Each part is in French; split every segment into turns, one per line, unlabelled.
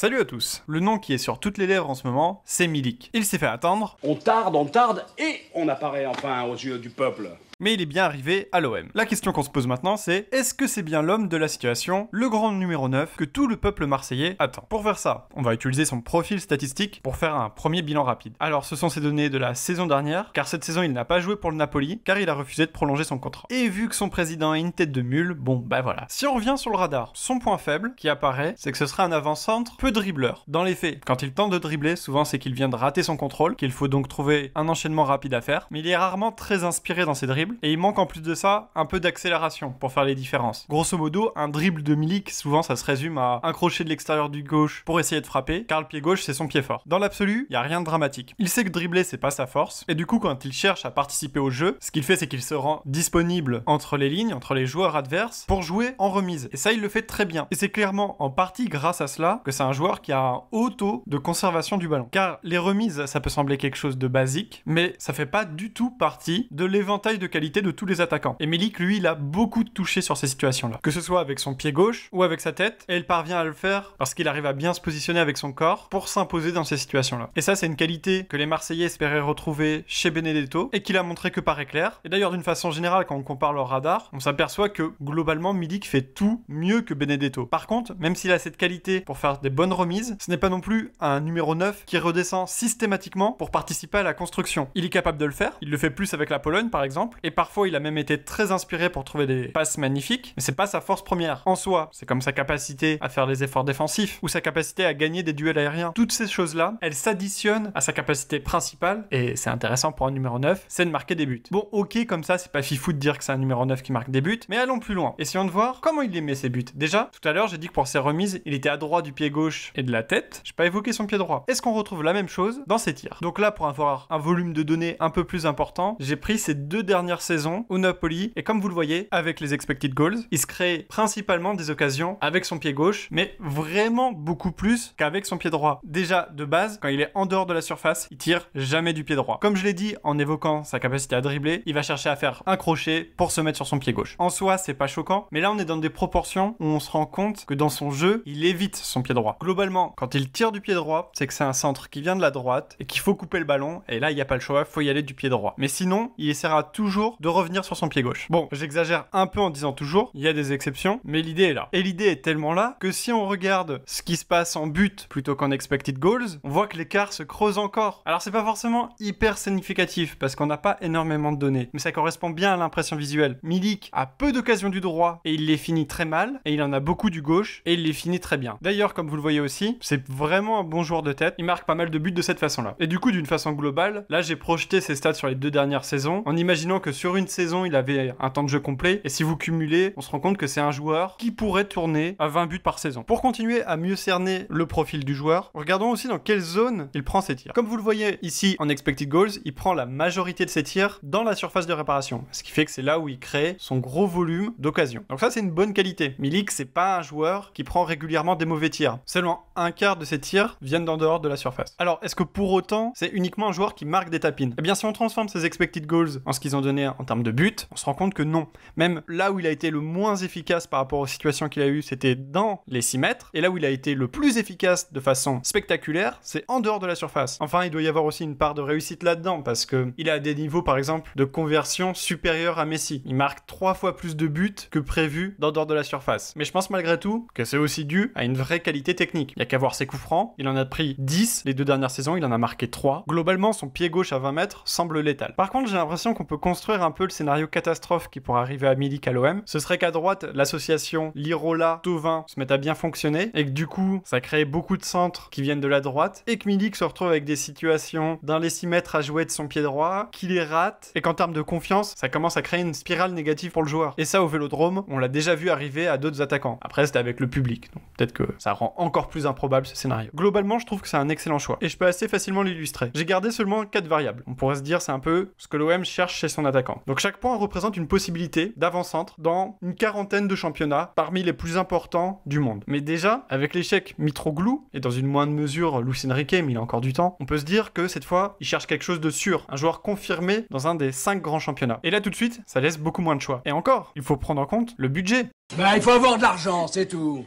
Salut à tous. Le nom qui est sur toutes les lèvres en ce moment, c'est Milik. Il s'est fait attendre. On tarde, on tarde et on apparaît enfin aux yeux du peuple mais il est bien arrivé à l'OM. La question qu'on se pose maintenant, c'est est-ce que c'est bien l'homme de la situation, le grand numéro 9, que tout le peuple marseillais attend Pour faire ça, on va utiliser son profil statistique pour faire un premier bilan rapide. Alors, ce sont ces données de la saison dernière, car cette saison, il n'a pas joué pour le Napoli, car il a refusé de prolonger son contrat. Et vu que son président a une tête de mule, bon, bah voilà. Si on revient sur le radar, son point faible qui apparaît, c'est que ce sera un avant-centre peu dribbleur. Dans les faits, quand il tente de dribbler, souvent c'est qu'il vient de rater son contrôle, qu'il faut donc trouver un enchaînement rapide à faire, mais il est rarement très inspiré dans ses dribbles et il manque en plus de ça un peu d'accélération pour faire les différences. Grosso modo, un dribble de Milik, souvent ça se résume à un crochet de l'extérieur du gauche pour essayer de frapper, car le pied gauche c'est son pied fort. Dans l'absolu, il n'y a rien de dramatique. Il sait que dribbler c'est pas sa force, et du coup quand il cherche à participer au jeu, ce qu'il fait c'est qu'il se rend disponible entre les lignes, entre les joueurs adverses, pour jouer en remise. Et ça il le fait très bien. Et c'est clairement en partie grâce à cela que c'est un joueur qui a un haut taux de conservation du ballon. Car les remises, ça peut sembler quelque chose de basique, mais ça fait pas du tout partie de l'éventail de de tous les attaquants. Et Milik, lui, il a beaucoup touché sur ces situations-là. Que ce soit avec son pied gauche ou avec sa tête, et il parvient à le faire parce qu'il arrive à bien se positionner avec son corps pour s'imposer dans ces situations-là. Et ça, c'est une qualité que les Marseillais espéraient retrouver chez Benedetto et qu'il a montré que par éclair. Et d'ailleurs, d'une façon générale, quand on compare leur radar, on s'aperçoit que globalement, Milik fait tout mieux que Benedetto. Par contre, même s'il a cette qualité pour faire des bonnes remises, ce n'est pas non plus un numéro 9 qui redescend systématiquement pour participer à la construction. Il est capable de le faire, il le fait plus avec la Pologne par exemple, et parfois il a même été très inspiré pour trouver des passes magnifiques, mais c'est pas sa force première en soi. C'est comme sa capacité à faire des efforts défensifs ou sa capacité à gagner des duels aériens. Toutes ces choses-là, elles s'additionnent à sa capacité principale et c'est intéressant pour un numéro 9, c'est de marquer des buts. Bon, ok, comme ça, c'est pas fifou de dire que c'est un numéro 9 qui marque des buts, mais allons plus loin. Essayons de voir comment il aimait ses buts. Déjà, tout à l'heure, j'ai dit que pour ses remises, il était à droite du pied gauche et de la tête. J'ai pas évoqué son pied droit. Est-ce qu'on retrouve la même chose dans ses tirs Donc là, pour avoir un volume de données un peu plus important, j'ai pris ces deux dernières saison au Napoli. Et comme vous le voyez, avec les expected goals, il se crée principalement des occasions avec son pied gauche, mais vraiment beaucoup plus qu'avec son pied droit. Déjà, de base, quand il est en dehors de la surface, il tire jamais du pied droit. Comme je l'ai dit en évoquant sa capacité à dribbler, il va chercher à faire un crochet pour se mettre sur son pied gauche. En soi, c'est pas choquant, mais là on est dans des proportions où on se rend compte que dans son jeu, il évite son pied droit. Globalement, quand il tire du pied droit, c'est que c'est un centre qui vient de la droite et qu'il faut couper le ballon, et là il n'y a pas le choix, faut y aller du pied droit. Mais sinon, il essaiera toujours de revenir sur son pied gauche. Bon, j'exagère un peu en disant toujours, il y a des exceptions, mais l'idée est là. Et l'idée est tellement là que si on regarde ce qui se passe en but plutôt qu'en expected goals, on voit que l'écart se creuse encore. Alors c'est pas forcément hyper significatif parce qu'on n'a pas énormément de données, mais ça correspond bien à l'impression visuelle. Milik a peu d'occasions du droit et il les finit très mal, et il en a beaucoup du gauche et il les finit très bien. D'ailleurs, comme vous le voyez aussi, c'est vraiment un bon joueur de tête. Il marque pas mal de buts de cette façon-là. Et du coup, d'une façon globale, là j'ai projeté ses stats sur les deux dernières saisons en imaginant que sur une saison, il avait un temps de jeu complet. Et si vous cumulez, on se rend compte que c'est un joueur qui pourrait tourner à 20 buts par saison. Pour continuer à mieux cerner le profil du joueur, regardons aussi dans quelle zone il prend ses tirs. Comme vous le voyez ici en expected goals, il prend la majorité de ses tirs dans la surface de réparation. Ce qui fait que c'est là où il crée son gros volume d'occasion. Donc ça, c'est une bonne qualité. Milik, c'est pas un joueur qui prend régulièrement des mauvais tirs. Seulement un quart de ses tirs viennent d'en dehors de la surface. Alors, est-ce que pour autant, c'est uniquement un joueur qui marque des tapines Eh bien, si on transforme ses expected goals en ce qu'ils ont donné en termes de buts, on se rend compte que non. Même là où il a été le moins efficace par rapport aux situations qu'il a eues, c'était dans les 6 mètres. Et là où il a été le plus efficace de façon spectaculaire, c'est en dehors de la surface. Enfin, il doit y avoir aussi une part de réussite là-dedans parce que il a des niveaux, par exemple, de conversion supérieurs à Messi. Il marque 3 fois plus de buts que prévu dans dehors de la surface. Mais je pense malgré tout que c'est aussi dû à une vraie qualité technique. Il y a qu'à voir ses coups francs. Il en a pris 10 les deux dernières saisons, il en a marqué 3. Globalement, son pied gauche à 20 mètres semble létal. Par contre, j'ai l'impression qu'on peut construire un peu le scénario catastrophe qui pourrait arriver à Milik à l'OM, ce serait qu'à droite, l'association Lirola-Tovin se mette à bien fonctionner et que du coup, ça crée beaucoup de centres qui viennent de la droite et que Milik se retrouve avec des situations d'un lessimètre à jouer de son pied droit, qu'il les rate et qu'en termes de confiance, ça commence à créer une spirale négative pour le joueur. Et ça, au vélodrome, on l'a déjà vu arriver à d'autres attaquants. Après, c'était avec le public, donc peut-être que ça rend encore plus improbable ce scénario. Globalement, je trouve que c'est un excellent choix et je peux assez facilement l'illustrer. J'ai gardé seulement quatre variables. On pourrait se dire, c'est un peu ce que l'OM cherche chez son attaquant. Donc chaque point représente une possibilité d'avant-centre dans une quarantaine de championnats parmi les plus importants du monde. Mais déjà, avec l'échec Mitroglou, et dans une moindre mesure Lucien Riquet, mais il a encore du temps, on peut se dire que cette fois, il cherche quelque chose de sûr, un joueur confirmé dans un des cinq grands championnats. Et là tout de suite, ça laisse beaucoup moins de choix. Et encore, il faut prendre en compte le budget. Bah, il faut avoir de l'argent, c'est tout.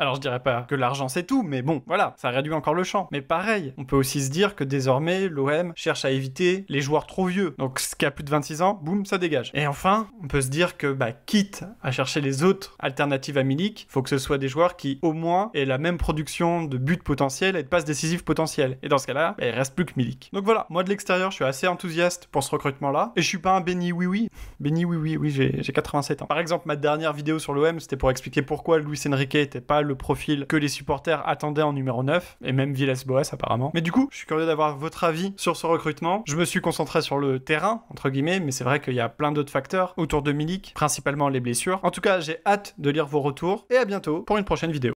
Alors je dirais pas que l'argent c'est tout, mais bon, voilà, ça réduit encore le champ. Mais pareil, on peut aussi se dire que désormais l'OM cherche à éviter les joueurs trop vieux. Donc ce qui a plus de 26 ans, boum, ça dégage. Et enfin, on peut se dire que bah quitte à chercher les autres alternatives à Milik, faut que ce soit des joueurs qui au moins aient la même production de buts potentiels et de passes décisives potentielles. Et dans ce cas-là, bah, il reste plus que Milik. Donc voilà, moi de l'extérieur, je suis assez enthousiaste pour ce recrutement-là. Et je suis pas un béni oui oui. Béni oui oui oui, j'ai 87 ans. Par exemple, ma dernière vidéo sur l'OM, c'était pour expliquer pourquoi Luis Enrique était pas le profil que les supporters attendaient en numéro 9, et même Villas-Boas apparemment. Mais du coup, je suis curieux d'avoir votre avis sur ce recrutement. Je me suis concentré sur le terrain, entre guillemets, mais c'est vrai qu'il y a plein d'autres facteurs autour de Milik, principalement les blessures. En tout cas, j'ai hâte de lire vos retours, et à bientôt pour une prochaine vidéo.